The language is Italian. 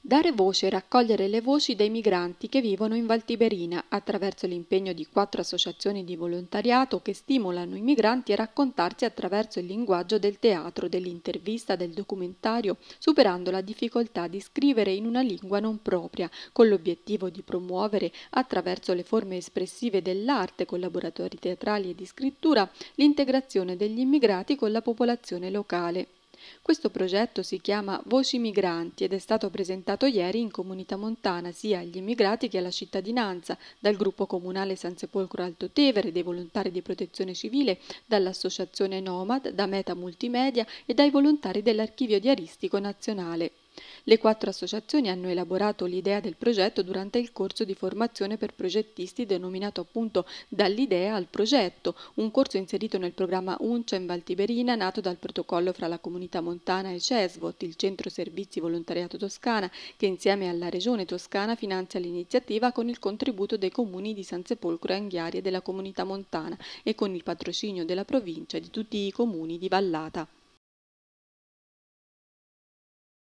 dare voce e raccogliere le voci dei migranti che vivono in Valtiberina attraverso l'impegno di quattro associazioni di volontariato che stimolano i migranti a raccontarsi attraverso il linguaggio del teatro, dell'intervista, del documentario, superando la difficoltà di scrivere in una lingua non propria, con l'obiettivo di promuovere attraverso le forme espressive dell'arte, collaboratori teatrali e di scrittura, l'integrazione degli immigrati con la popolazione locale. Questo progetto si chiama Voci Migranti ed è stato presentato ieri in Comunità Montana sia agli immigrati che alla cittadinanza, dal gruppo comunale San Sepolcro Alto Tevere, dai volontari di protezione civile, dall'associazione Nomad, da Meta Multimedia e dai volontari dell'Archivio Diaristico Nazionale. Le quattro associazioni hanno elaborato l'idea del progetto durante il corso di formazione per progettisti denominato appunto Dall'idea al progetto, un corso inserito nel programma UNCE in Valtiberina nato dal protocollo fra la comunità montana e CESVOT, il Centro Servizi Volontariato Toscana, che insieme alla Regione Toscana finanzia l'iniziativa con il contributo dei comuni di San Sepolcro e Anghiari e della comunità montana e con il patrocinio della provincia e di tutti i comuni di Vallata.